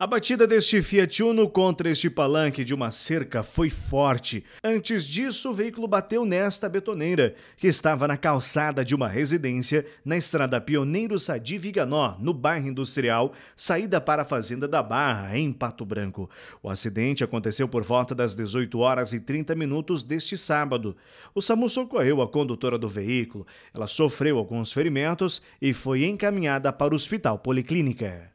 A batida deste Fiat Uno contra este palanque de uma cerca foi forte. Antes disso, o veículo bateu nesta betoneira, que estava na calçada de uma residência na estrada Pioneiro Sadi Viganó, no bairro industrial, saída para a Fazenda da Barra, em Pato Branco. O acidente aconteceu por volta das 18 horas e 30 minutos deste sábado. O SAMU socorreu a condutora do veículo. Ela sofreu alguns ferimentos e foi encaminhada para o Hospital Policlínica.